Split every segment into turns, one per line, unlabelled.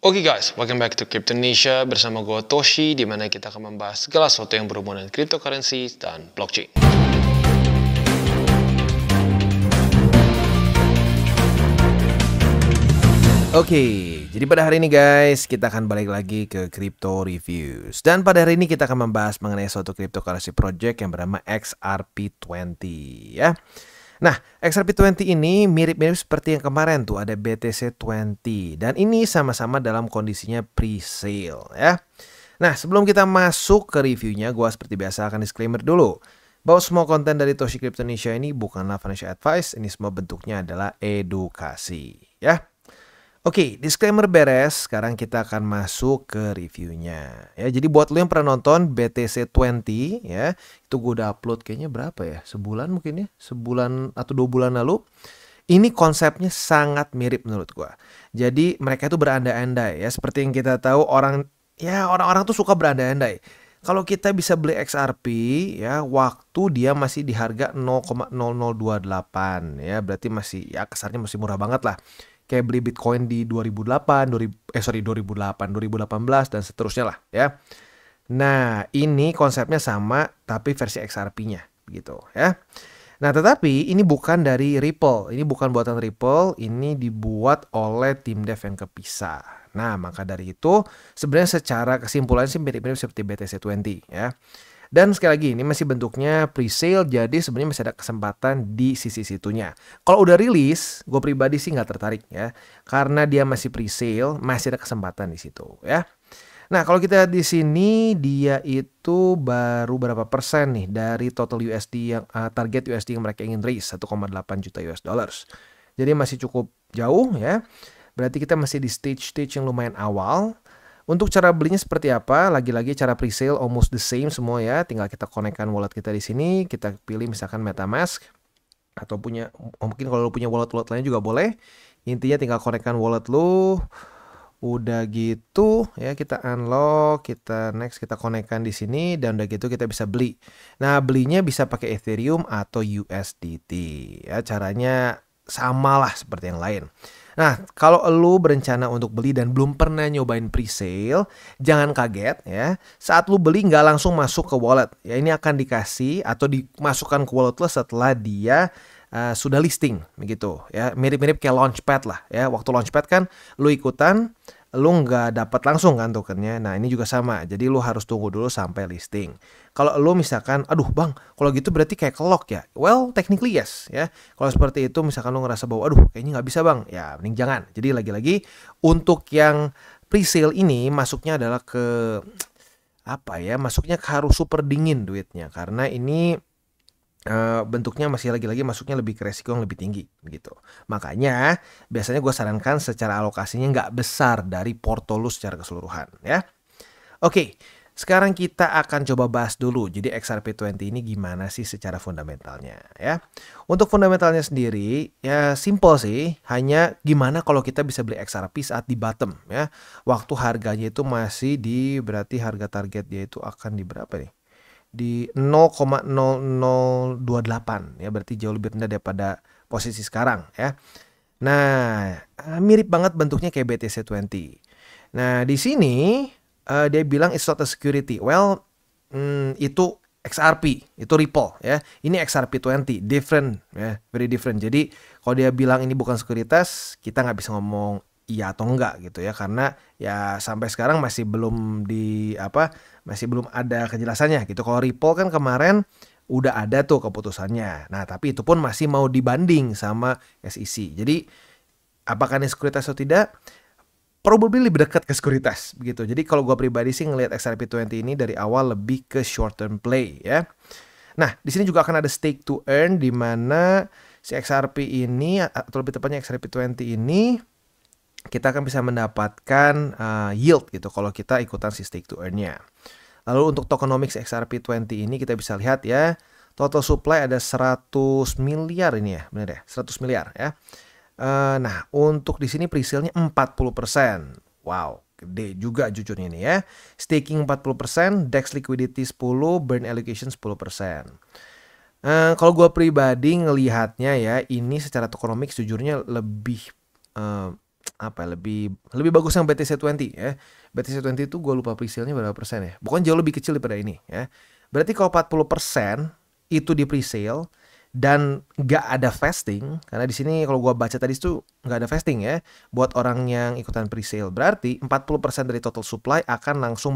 Oke okay guys, welcome back to Cryptonesia bersama gue Toshi di mana kita akan membahas segala sesuatu yang berhubungan dengan cryptocurrency dan blockchain. Oke, okay, jadi pada hari ini guys kita akan balik lagi ke crypto reviews dan pada hari ini kita akan membahas mengenai suatu cryptocurrency project yang bernama XRP20 ya. Nah, XRP20 ini mirip-mirip seperti yang kemarin tuh ada BTC20 dan ini sama-sama dalam kondisinya pre-sale ya. Nah, sebelum kita masuk ke reviewnya, gua seperti biasa akan disclaimer dulu bahwa semua konten dari Toshi Crypto Indonesia ini bukanlah financial advice, ini semua bentuknya adalah edukasi ya. Oke, okay, disclaimer beres. Sekarang kita akan masuk ke reviewnya. Ya, jadi buat lo yang pernah nonton BTC 20 ya, itu gue udah upload kayaknya berapa ya? Sebulan mungkin ya, sebulan atau dua bulan lalu. Ini konsepnya sangat mirip menurut gue. Jadi mereka itu berandai-andai ya, seperti yang kita tahu orang ya orang-orang tuh suka berandai-andai. Kalau kita bisa beli XRP ya waktu dia masih di harga 0,0028 ya berarti masih ya kesarnya masih murah banget lah kayak beli Bitcoin di 2008, 2000, eh sorry 2008, 2018 dan seterusnya lah ya. Nah, ini konsepnya sama tapi versi XRP-nya gitu ya. Nah, tetapi ini bukan dari Ripple. Ini bukan buatan Ripple, ini dibuat oleh tim dev yang kepisah. Nah, maka dari itu sebenarnya secara kesimpulan sih mirip-mirip seperti BTC20 ya. Dan sekali lagi ini masih bentuknya pre-sale jadi sebenarnya masih ada kesempatan di sisi situnya. Kalau udah rilis, gue pribadi sih nggak tertarik ya. Karena dia masih pre-sale, masih ada kesempatan di situ ya. Nah, kalau kita di sini dia itu baru berapa persen nih dari total USD yang uh, target USD yang mereka ingin raise 1,8 juta US dollars. Jadi masih cukup jauh ya. Berarti kita masih di stage-stage yang lumayan awal untuk cara belinya seperti apa? Lagi-lagi cara presale almost the same semua ya. Tinggal kita konekkan wallet kita di sini, kita pilih misalkan MetaMask atau punya mungkin kalau lu punya wallet-wallet lain juga boleh. Intinya tinggal konekkan wallet lu. Udah gitu ya kita unlock, kita next kita konekkan di sini dan udah gitu kita bisa beli. Nah, belinya bisa pakai Ethereum atau USDT. Ya, caranya samalah seperti yang lain. Nah, kalau lo berencana untuk beli dan belum pernah nyobain pre-sale, jangan kaget ya. Saat lo beli nggak langsung masuk ke wallet. Ya, ini akan dikasih atau dimasukkan ke wallet lo setelah dia uh, sudah listing begitu ya. Mirip-mirip kayak launchpad lah ya. Waktu launchpad kan lo ikutan lu nggak dapat langsung kan tokennya. Nah ini juga sama, jadi lu harus tunggu dulu sampai listing. Kalau lu misalkan, aduh bang, kalau gitu berarti kayak kelok ya? Well, technically yes ya. Kalau seperti itu misalkan lu ngerasa bahwa, aduh kayaknya nggak bisa bang, ya mending jangan. Jadi lagi-lagi untuk yang pre-sale ini masuknya adalah ke apa ya masuknya harus super dingin duitnya karena ini Eh, bentuknya masih lagi-lagi masuknya lebih ke resiko yang lebih tinggi gitu. Makanya biasanya gue sarankan secara alokasinya nggak besar dari portolu secara keseluruhan ya. Oke, sekarang kita akan coba bahas dulu. Jadi XRP20 ini gimana sih secara fundamentalnya ya. Untuk fundamentalnya sendiri ya simple sih. Hanya gimana kalau kita bisa beli XRP saat di bottom ya. Waktu harganya itu masih di berarti harga target dia itu akan di berapa nih? di 0,0028 ya berarti jauh lebih rendah daripada posisi sekarang ya. Nah, ah, mirip banget bentuknya kayak BTC20. Nah, di sini uh, dia bilang it's not a security. Well, mm, itu XRP, itu Ripple ya. Ini XRP20, different ya, very different. Jadi, kalau dia bilang ini bukan sekuritas, kita nggak bisa ngomong iya atau enggak gitu ya karena ya sampai sekarang masih belum di apa masih belum ada kejelasannya gitu. Kalau Ripple kan kemarin udah ada tuh keputusannya. Nah, tapi itu pun masih mau dibanding sama SEC. Jadi apakah ini sekuritas atau tidak? Probably lebih dekat ke sekuritas begitu. Jadi kalau gue pribadi sih ngelihat XRP20 ini dari awal lebih ke short term play ya. Nah, di sini juga akan ada stake to earn di mana si XRP ini atau lebih tepatnya XRP20 ini kita akan bisa mendapatkan uh, yield gitu kalau kita ikutan si stake to earnnya Lalu untuk tokenomics XRP20 ini kita bisa lihat ya, total supply ada 100 miliar ini ya, benar ya, 100 miliar ya. Uh, nah, untuk di sini pre empat nya 40%. Wow, gede juga jujurnya ini ya. Staking 40%, DEX liquidity 10, burn allocation 10%. Uh, eh, kalau gue pribadi ngelihatnya ya, ini secara tokenomics jujurnya lebih uh, apa ya, lebih lebih bagus yang BTC20 ya. BTC20 itu gue lupa presale-nya berapa persen ya. bukan jauh lebih kecil daripada ini ya. Berarti kalau 40 persen itu di presale dan nggak ada vesting karena di sini kalau gue baca tadi itu nggak ada vesting ya buat orang yang ikutan presale berarti 40% dari total supply akan langsung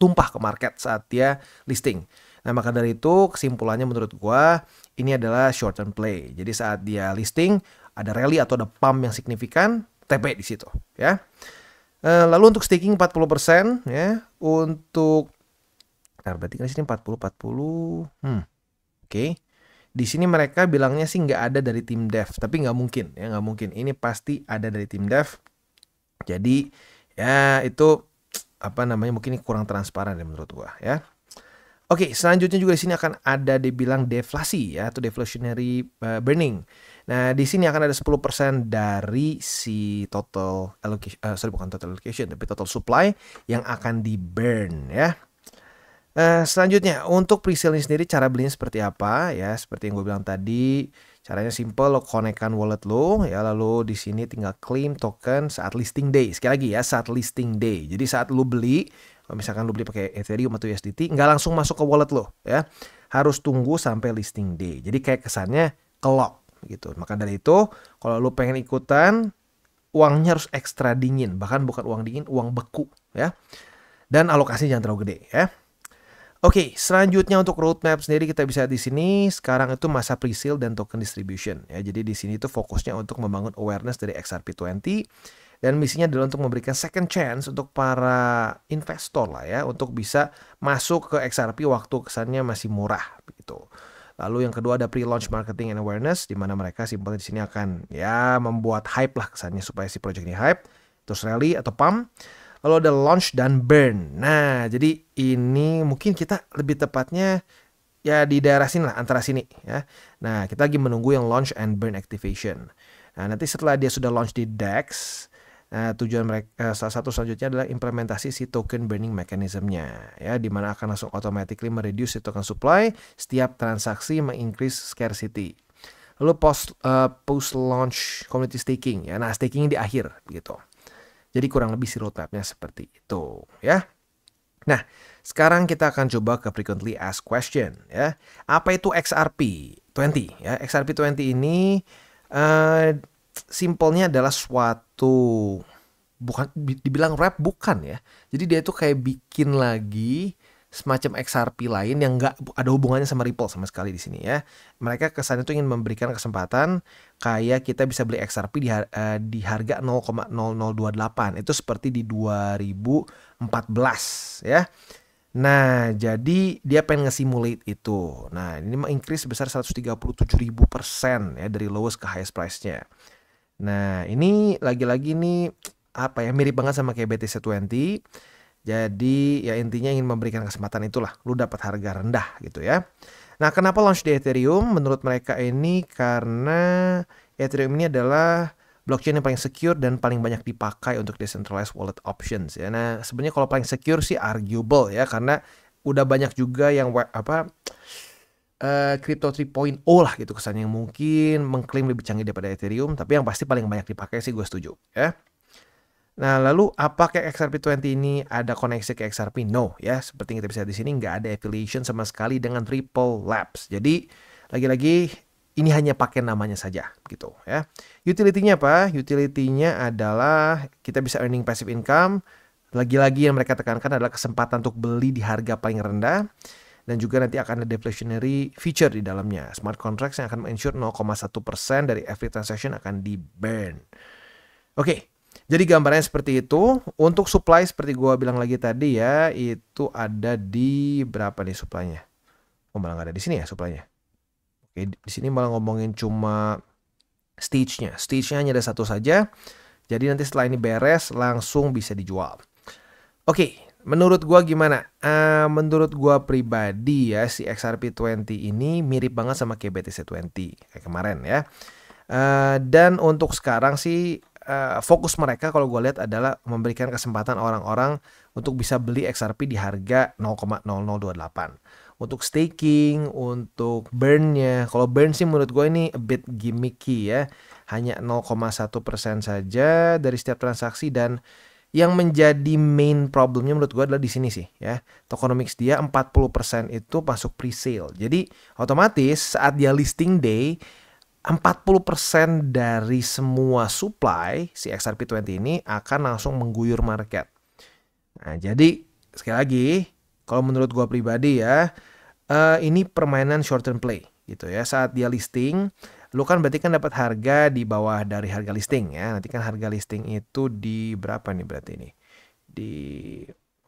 tumpah ke market saat dia listing nah maka dari itu kesimpulannya menurut gue ini adalah short term play jadi saat dia listing ada rally atau ada pump yang signifikan TP di situ ya. Eh, lalu untuk staking 40% ya, untuk nah berarti kan sini 40 40. Hmm. Oke. Okay. Di sini mereka bilangnya sih nggak ada dari tim dev, tapi nggak mungkin ya, nggak mungkin. Ini pasti ada dari tim dev. Jadi ya itu apa namanya mungkin kurang transparan ya menurut gua ya. Oke, okay, selanjutnya juga di sini akan ada dibilang deflasi ya atau deflationary uh, burning. Nah, di sini akan ada 10% dari si total allocation uh, sorry bukan total allocation tapi total supply yang akan di burn ya. Uh, selanjutnya untuk pre-sale sendiri cara belinya seperti apa ya seperti yang gue bilang tadi caranya simple lo konekkan wallet lo ya lalu di sini tinggal claim token saat listing day sekali lagi ya saat listing day jadi saat lo beli misalkan lo beli pakai Ethereum atau USDT nggak langsung masuk ke wallet lo ya harus tunggu sampai listing day jadi kayak kesannya kelok gitu maka dari itu kalau lo pengen ikutan uangnya harus ekstra dingin bahkan bukan uang dingin uang beku ya dan alokasi jangan terlalu gede ya Oke, okay, selanjutnya untuk roadmap sendiri kita bisa di sini sekarang itu masa pre-sale dan token distribution ya. Jadi di sini itu fokusnya untuk membangun awareness dari XRP20 dan misinya adalah untuk memberikan second chance untuk para investor lah ya untuk bisa masuk ke XRP waktu kesannya masih murah gitu. Lalu yang kedua ada pre-launch marketing and awareness di mana mereka simpelnya di sini akan ya membuat hype lah kesannya supaya si project ini hype, terus rally atau pump. Lalu ada launch dan burn. Nah, jadi ini mungkin kita lebih tepatnya ya di daerah sini lah antara sini ya. Nah, kita lagi menunggu yang launch and burn activation. Nah, nanti setelah dia sudah launch di DEX, Nah, tujuan mereka eh, salah satu selanjutnya adalah implementasi si token burning mechanismnya ya di mana akan langsung automatically mereduce si token supply setiap transaksi mengincrease scarcity lalu post uh, eh, post launch community staking ya nah staking di akhir gitu jadi kurang lebih si roadmapnya seperti itu ya nah sekarang kita akan coba ke frequently asked question ya apa itu XRP 20 ya XRP 20 ini uh, simpelnya adalah swat itu bukan dibilang rap bukan ya. Jadi dia itu kayak bikin lagi semacam XRP lain yang nggak ada hubungannya sama Ripple sama sekali di sini ya. Mereka kesannya tuh ingin memberikan kesempatan kayak kita bisa beli XRP di, har eh, di harga 0,0028 itu seperti di 2014 ya. Nah, jadi dia pengen nge simulate itu. Nah, ini mah increase sebesar 137.000% ya dari lowest ke highest price-nya. Nah, ini lagi-lagi nih apa ya mirip banget sama kayak BTC twenty Jadi ya intinya ingin memberikan kesempatan itulah lu dapat harga rendah gitu ya. Nah, kenapa launch di Ethereum? Menurut mereka ini karena Ethereum ini adalah blockchain yang paling secure dan paling banyak dipakai untuk decentralized wallet options ya. Nah, sebenarnya kalau paling secure sih arguable ya karena udah banyak juga yang apa Eh, crypto 3.0 lah gitu kesannya yang mungkin mengklaim lebih canggih daripada Ethereum tapi yang pasti paling banyak dipakai sih gue setuju ya Nah, lalu apa kayak XRP20 ini ada koneksi ke XRP? No, ya. Seperti kita bisa di sini nggak ada affiliation sama sekali dengan Ripple Labs. Jadi, lagi-lagi ini hanya pakai namanya saja gitu ya. Utility-nya apa? Utility-nya adalah kita bisa earning passive income. Lagi-lagi yang mereka tekankan adalah kesempatan untuk beli di harga paling rendah dan juga nanti akan ada deflationary feature di dalamnya. Smart contracts yang akan ensure 0,1% dari every transaction akan di-burn. Oke, okay. jadi gambarnya seperti itu. Untuk supply seperti gua bilang lagi tadi ya, itu ada di berapa nih supply-nya? Oh, malah nggak ada di sini ya supply-nya. Oke, di sini malah ngomongin cuma stage-nya. Stage-nya hanya ada satu saja. Jadi nanti setelah ini beres langsung bisa dijual. Oke, Menurut gua gimana? Uh, menurut gua pribadi ya si XRP20 ini mirip banget sama KBTC20 kayak kemarin ya. Uh, dan untuk sekarang sih uh, fokus mereka kalau gua lihat adalah memberikan kesempatan orang-orang untuk bisa beli XRP di harga 0,0028 untuk staking, untuk burnnya. Kalau burn sih menurut gue ini a bit gimmicky ya. Hanya 0,1% saja dari setiap transaksi dan yang menjadi main problemnya menurut gue adalah di sini sih ya. tokenomics dia 40% itu masuk pre-sale. Jadi otomatis saat dia listing day 40% dari semua supply si XRP20 ini akan langsung mengguyur market. Nah, jadi sekali lagi, kalau menurut gua pribadi ya, uh, ini permainan short term play gitu ya. Saat dia listing, lu kan berarti kan dapat harga di bawah dari harga listing ya. Nanti kan harga listing itu di berapa nih berarti ini? Di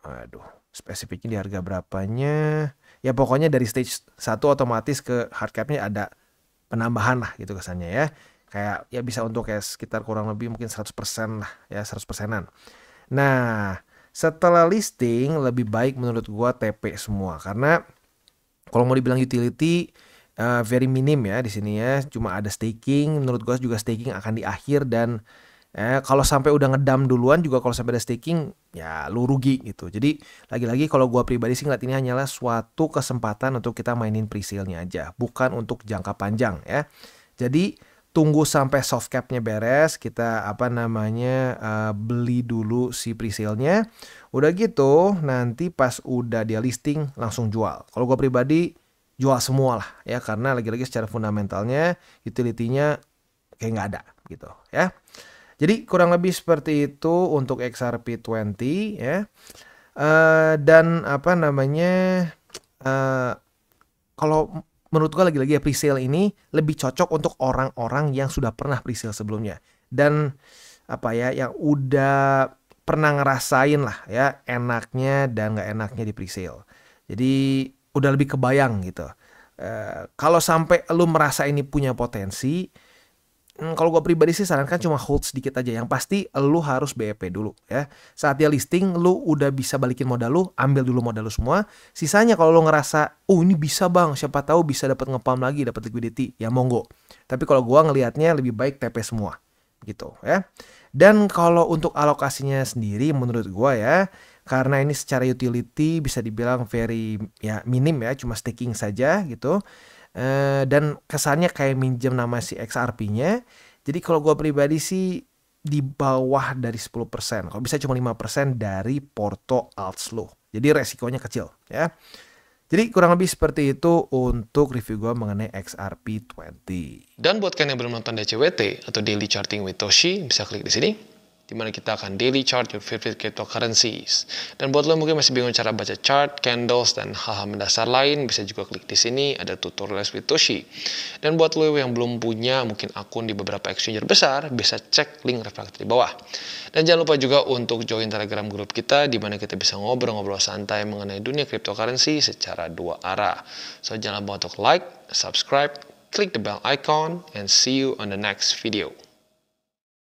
aduh, spesifiknya di harga berapanya? Ya pokoknya dari stage 1 otomatis ke hard cap ada penambahan lah gitu kesannya ya. Kayak ya bisa untuk kayak sekitar kurang lebih mungkin 100% lah ya, 100 persenan. Nah, setelah listing lebih baik menurut gua TP semua karena kalau mau dibilang utility uh, very minim ya di sini ya. Cuma ada staking. Menurut gue juga staking akan di akhir dan eh, kalau sampai udah ngedam duluan juga kalau sampai ada staking ya lu rugi gitu. Jadi lagi-lagi kalau gue pribadi sih ngeliat ini hanyalah suatu kesempatan untuk kita mainin pre aja, bukan untuk jangka panjang ya. Jadi tunggu sampai soft capnya beres, kita apa namanya uh, beli dulu si pre Udah gitu nanti pas udah dia listing langsung jual. Kalau gue pribadi jual semua lah ya karena lagi-lagi secara fundamentalnya utility-nya kayak nggak ada gitu ya. Jadi kurang lebih seperti itu untuk XRP20 ya. Uh, dan apa namanya uh, kalau menurut gue lagi-lagi ya presale ini lebih cocok untuk orang-orang yang sudah pernah presale sebelumnya dan apa ya yang udah pernah ngerasain lah ya enaknya dan nggak enaknya di presale. Jadi udah lebih kebayang gitu. Uh, kalau sampai lu merasa ini punya potensi, hmm, kalau gue pribadi sih sarankan cuma hold sedikit aja. Yang pasti lu harus BEP dulu ya. Saat dia listing, lu udah bisa balikin modal lu, ambil dulu modal lu semua. Sisanya kalau lu ngerasa, oh ini bisa bang, siapa tahu bisa dapat ngepam lagi, dapat liquidity, ya monggo. Tapi kalau gue ngelihatnya lebih baik TP semua gitu ya. Dan kalau untuk alokasinya sendiri menurut gue ya, karena ini secara utility bisa dibilang very ya minim ya cuma staking saja gitu e, dan kesannya kayak minjem nama si XRP-nya jadi kalau gue pribadi sih di bawah dari 10%. Kalau bisa cuma 5% dari porto alts lo. Jadi resikonya kecil ya. Jadi kurang lebih seperti itu untuk review gue mengenai XRP20. Dan buat kalian yang belum nonton DCWT atau Daily Charting with Toshi, bisa klik di sini di mana kita akan daily chart your favorite cryptocurrencies. Dan buat lo mungkin masih bingung cara baca chart, candles, dan hal-hal mendasar lain, bisa juga klik di sini, ada tutorial with Toshi. Dan buat lo yang belum punya mungkin akun di beberapa exchanger besar, bisa cek link reflektor di bawah. Dan jangan lupa juga untuk join telegram grup kita, di mana kita bisa ngobrol-ngobrol santai mengenai dunia cryptocurrency secara dua arah. So jangan lupa untuk like, subscribe, klik the bell icon, and see you on the next video.